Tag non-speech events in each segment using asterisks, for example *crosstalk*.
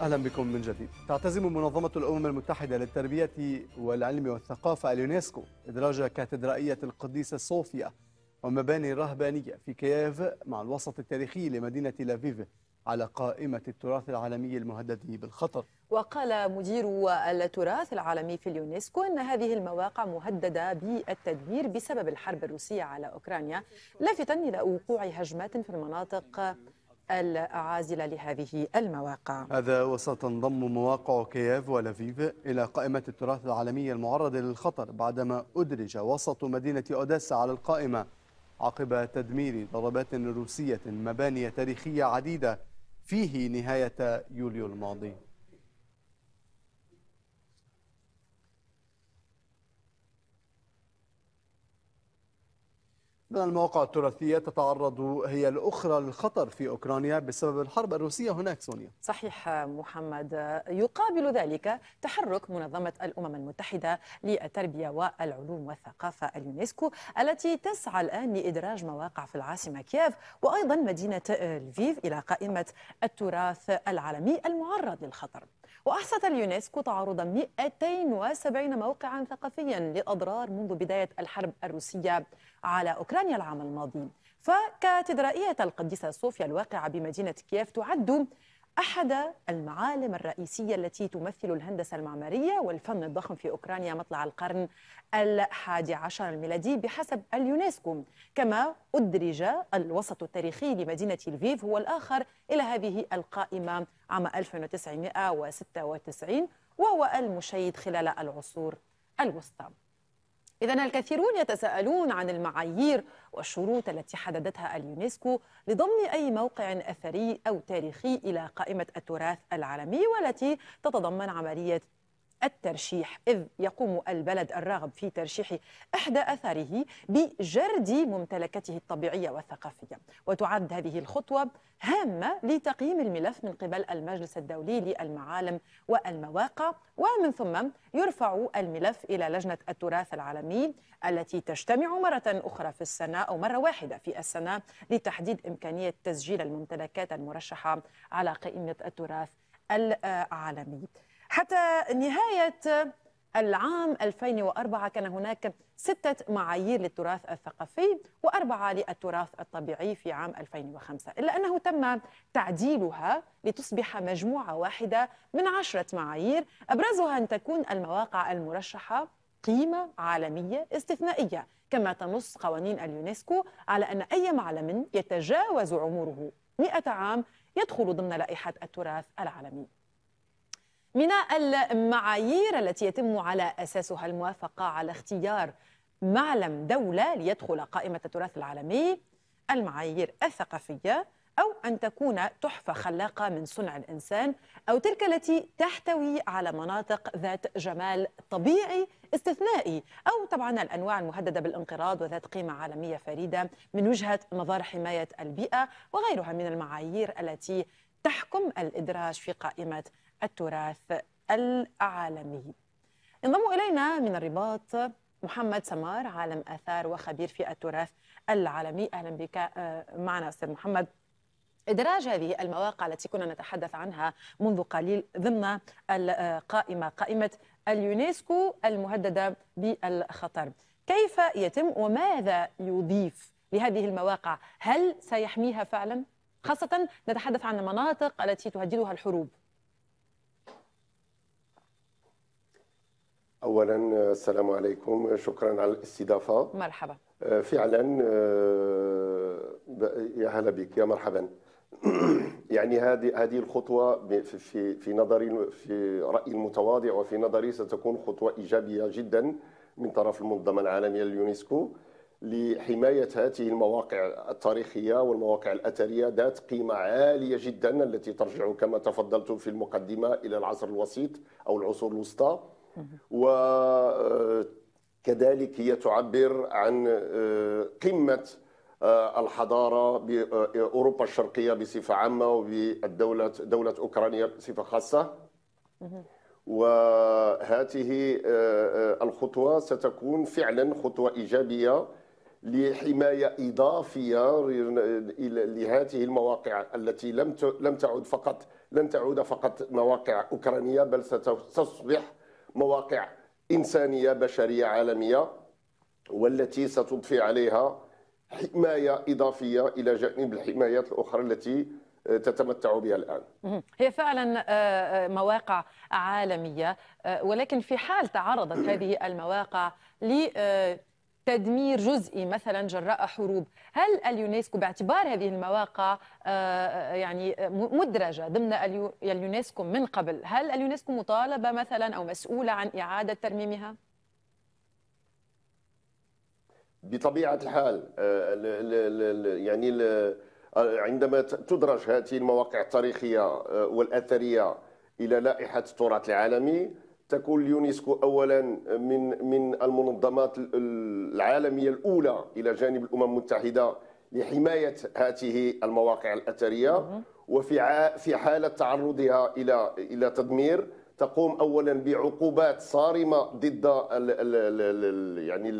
أهلا بكم من جديد تعتزم منظمة الأمم المتحدة للتربية والعلم والثقافة اليونسكو إدراج كاتدرائية القديسة صوفيا ومباني رهبانية في كييف مع الوسط التاريخي لمدينة لافيف على قائمة التراث العالمي المهدد بالخطر وقال مدير التراث العالمي في اليونسكو أن هذه المواقع مهددة بالتدمير بسبب الحرب الروسية على أوكرانيا لافتا إلى وقوع هجمات في المناطق العازلة لهذه المواقع هذا وستنضم مواقع كييف ولفيف إلى قائمة التراث العالمي المعرض للخطر بعدما أدرج وسط مدينة أوداسا على القائمة عقب تدمير ضربات روسية مباني تاريخية عديدة فيه نهاية يوليو الماضي من المواقع التراثية تتعرض هي الأخرى للخطر في أوكرانيا بسبب الحرب الروسية هناك سونيا صحيح محمد يقابل ذلك تحرك منظمة الأمم المتحدة للتربية والعلوم والثقافة اليونسكو التي تسعى الآن لإدراج مواقع في العاصمة كييف وأيضا مدينة لفيف إلى قائمة التراث العالمي المعرض للخطر وأحصت اليونسكو تعرض 270 موقعا ثقافيا للأضرار منذ بداية الحرب الروسية على أوكرانيا العام الماضي فكاتدرائية القديسة صوفيا الواقعة بمدينة كييف تعد أحد المعالم الرئيسية التي تمثل الهندسة المعمارية والفن الضخم في أوكرانيا مطلع القرن الحادي عشر الميلادي بحسب اليونسكو كما أدرج الوسط التاريخي لمدينة الفيف هو الآخر إلى هذه القائمة عام 1996 وهو المشيد خلال العصور الوسطى إذا الكثيرون يتساءلون عن المعايير والشروط التي حددتها اليونسكو لضم أي موقع أثري أو تاريخي إلى قائمة التراث العالمي والتي تتضمن عملية الترشيح إذ يقوم البلد الراغب في ترشيح إحدى أثاره بجرد ممتلكاته الطبيعية والثقافية وتعد هذه الخطوة هامة لتقييم الملف من قبل المجلس الدولي للمعالم والمواقع ومن ثم يرفع الملف إلى لجنة التراث العالمي التي تجتمع مرة أخرى في السنة أو مرة واحدة في السنة لتحديد إمكانية تسجيل الممتلكات المرشحة على قائمة التراث العالمي حتى نهاية العام 2004 كان هناك ستة معايير للتراث الثقافي وأربعة للتراث الطبيعي في عام 2005 إلا أنه تم تعديلها لتصبح مجموعة واحدة من عشرة معايير أبرزها أن تكون المواقع المرشحة قيمة عالمية استثنائية كما تنص قوانين اليونسكو على أن أي معلم يتجاوز عمره 100 عام يدخل ضمن لائحة التراث العالمي من المعايير التي يتم على أساسها الموافقة على اختيار معلم دولة ليدخل قائمة التراث العالمي المعايير الثقافية أو أن تكون تحفة خلاقة من صنع الإنسان أو تلك التي تحتوي على مناطق ذات جمال طبيعي استثنائي أو طبعا الأنواع المهددة بالانقراض وذات قيمة عالمية فريدة من وجهة نظر حماية البيئة وغيرها من المعايير التي تحكم الإدراج في قائمة التراث العالمي انضم إلينا من الرباط محمد سمار عالم آثار وخبير في التراث العالمي أهلا بك آه، معنا أستاذ محمد إدراج هذه المواقع التي كنا نتحدث عنها منذ قليل ضمن القائمة قائمة اليونسكو المهددة بالخطر كيف يتم وماذا يضيف لهذه المواقع هل سيحميها فعلا؟ خاصة نتحدث عن المناطق التي تهددها الحروب اولا السلام عليكم شكرا على الاستضافه مرحبا آه، فعلا آه، يا هلا بك يا مرحبا *clears throat* يعني هذه هذه الخطوه في في نظري في رايي المتواضع وفي نظري ستكون خطوه ايجابيه جدا من طرف المنظمه العالميه لليونسكو لحمايه هذه المواقع التاريخيه والمواقع الاثريه ذات قيمه عاليه جدا التي ترجع كما تفضلتم في المقدمه الى العصر الوسيط او العصور الوسطى وكذلك آه، هي تعبر عن آه، قمة آه، الحضارة بأوروبا الشرقية بصفة عامة وبالدولة دولة أوكرانيا بصفة خاصة وهذه الخطوة ستكون فعلا خطوة إيجابية لحماية إضافية لهذه المواقع التي لم لم تعد فقط لن تعود فقط مواقع أوكرانية بل ستصبح مواقع إنسانية بشرية عالمية والتي ستضفي عليها حماية إضافية إلى جانب الحمايات الأخرى التي آه، تتمتع بها الآن هي فعلا آه، آه، مواقع عالمية ولكن في حال تعرضت هذه المواقع ل تدمير جزئي مثلا جراء حروب هل اليونسكو باعتبار هذه المواقع آه، آه، يعني مدرجة ضمن اليونسكو من قبل هل اليونسكو مطالبة مثلا أو مسؤولة عن إعادة ترميمها؟ بطبيعة الحال آه، يعني عندما تدرج هذه المواقع التاريخية والأثرية إلى لائحة التراث العالمي تكون اليونسكو اولا من من المنظمات العالميه الاولى الى جانب الامم المتحده لحمايه هذه المواقع الاثريه وفي في حاله تعرضها الى الى تدمير تقوم اولا بعقوبات صارمه ضد ال ال ال يعني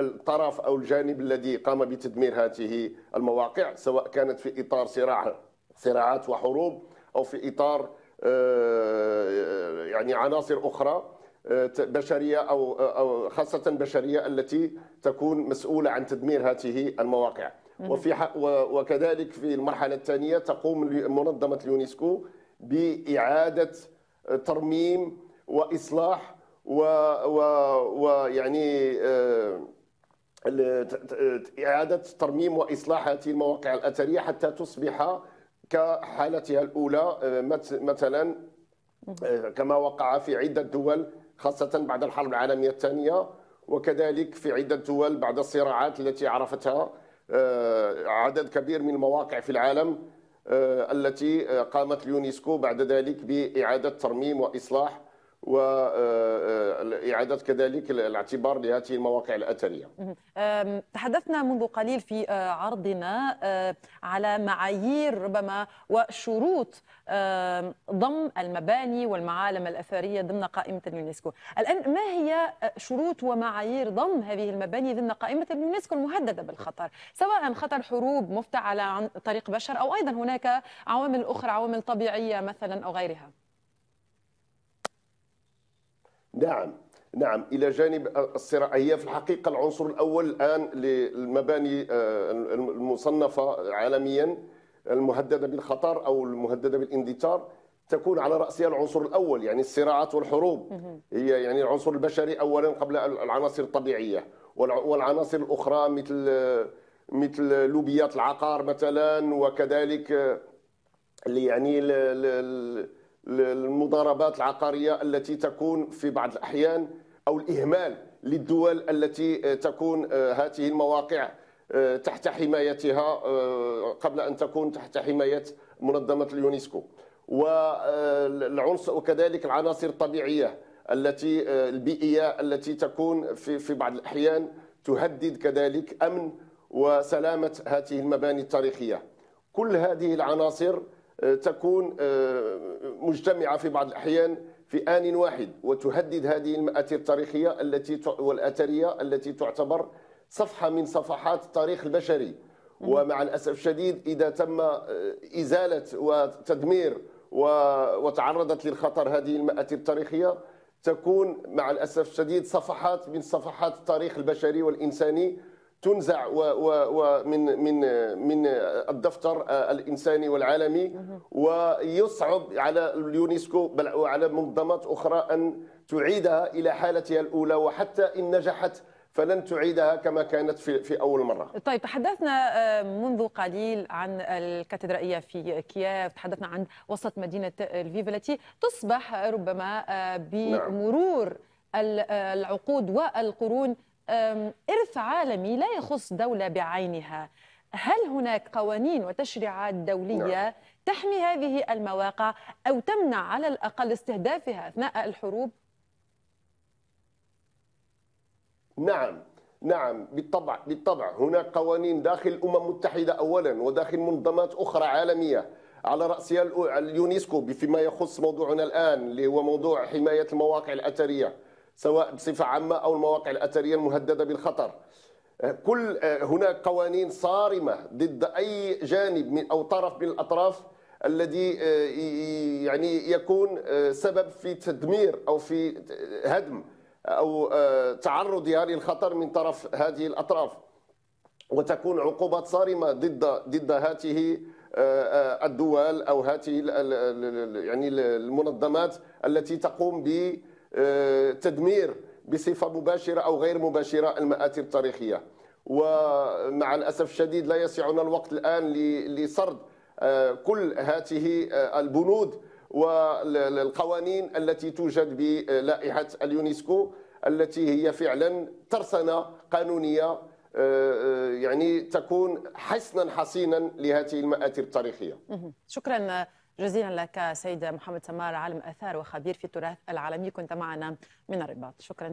الطرف او الجانب الذي قام بتدمير هذه المواقع سواء كانت في اطار صراع صراعات وحروب او في اطار آه، يعني عناصر أخرى آه، بشرية أو آه، أو خاصة بشرية التي تكون مسؤولة عن تدمير هذه المواقع وفي وكذلك في المرحلة الثانية تقوم منظمة اليونسكو بإعادة ترميم وإصلاح ويعني إعادة ترميم وإصلاح هذه المواقع الأثرية حتى تصبح كحالتها الأولى آه، مثلا آه، كما وقع في عدة دول خاصة بعد الحرب العالمية الثانية وكذلك في عدة دول بعد الصراعات التي عرفتها آه، عدد كبير من المواقع في العالم التي قامت اليونسكو بعد ذلك بإعادة ترميم وإصلاح وإعادة آه، آه، كذلك الاعتبار لهذه المواقع الأثرية تحدثنا منذ قليل في آه، عرضنا على معايير ربما وشروط ضم المباني والمعالم الأثرية ضمن قائمة اليونسكو الآن ما هي شروط ومعايير ضم هذه المباني ضمن قائمة اليونسكو المهددة بالخطر سواء خطر حروب مفتعلة عن طريق بشر أو أيضا هناك عوامل أخرى عوامل طبيعية مثلا أو غيرها نعم نعم الى جانب الصراع هي في الحقيقه العنصر الاول الان للمباني آه، المصنفه عالميا المهدده بالخطر او المهدده بالاندثار تكون على راسها العنصر الاول يعني الصراعات والحروب هي يعني العنصر البشري اولا قبل العناصر الطبيعيه والعناصر الاخرى مثل مثل لوبيات العقار مثلا وكذلك آه، يعني ال المضاربات العقارية التي تكون في بعض الأحيان أو الإهمال للدول التي تكون آه، هذه المواقع آه، تحت حمايتها آه، قبل أن تكون تحت حماية منظمة اليونسكو والعنصر وكذلك العناصر الطبيعية التي البيئية التي تكون في في بعض الأحيان تهدد كذلك أمن وسلامة هذه المباني التاريخية كل هذه العناصر تكون آه، مجتمعة في بعض الأحيان في آن واحد وتهدد هذه المآثر التاريخية التي والأثرية التي تعتبر صفحة من صفحات التاريخ البشري ومع الأسف الشديد إذا تم آه، إزالة وتدمير وتعرضت للخطر هذه المآثر التاريخية تكون مع الأسف الشديد صفحات من صفحات التاريخ البشري والإنساني تنزع ومن من من الدفتر آه، الانساني والعالمي ويصعب على اليونسكو بل وعلى منظمات اخرى ان تعيدها الى حالتها الاولى وحتى ان نجحت فلن تعيدها كما كانت في في اول مره. طيب تحدثنا آه، منذ قليل عن الكاتدرائيه في كييف، تحدثنا عن وسط مدينه الفيفا التي تصبح ربما آه، نعم. بمرور العقود والقرون إرث عالمي لا يخص دولة بعينها هل هناك قوانين وتشريعات دولية نعم. تحمي هذه المواقع أو تمنع على الأقل استهدافها أثناء الحروب؟ نعم نعم بالطبع بالطبع هناك قوانين داخل الامم المتحده اولا وداخل منظمات اخرى عالميه على راسها اليونسكو فيما يخص موضوعنا الان اللي هو موضوع حمايه المواقع الاثريه سواء بصفه عامه او المواقع الاثريه المهدده بالخطر آه، كل آه، هناك قوانين صارمه ضد اي جانب من او طرف من الاطراف الذي آه، يعني يكون سبب في تدمير او في هدم او تعرضها للخطر من طرف هذه الاطراف وتكون عقوبات صارمه ضد ضد هذه الدول او هذه يعني المنظمات التي تقوم ب آه، تدمير بصفه مباشره او غير مباشره المآثر التاريخيه ومع الاسف الشديد لا يسعنا الوقت الان لسرد آه، كل هذه آه، البنود والقوانين التي توجد بلائحه اليونسكو التي هي فعلا ترسنه قانونيه يعني تكون حصنا حصينا لهذه المآثر التاريخيه. شكرا جزيلا لك سيد محمد سمار عالم اثار وخبير في التراث العالمي كنت معنا من الرباط شكرا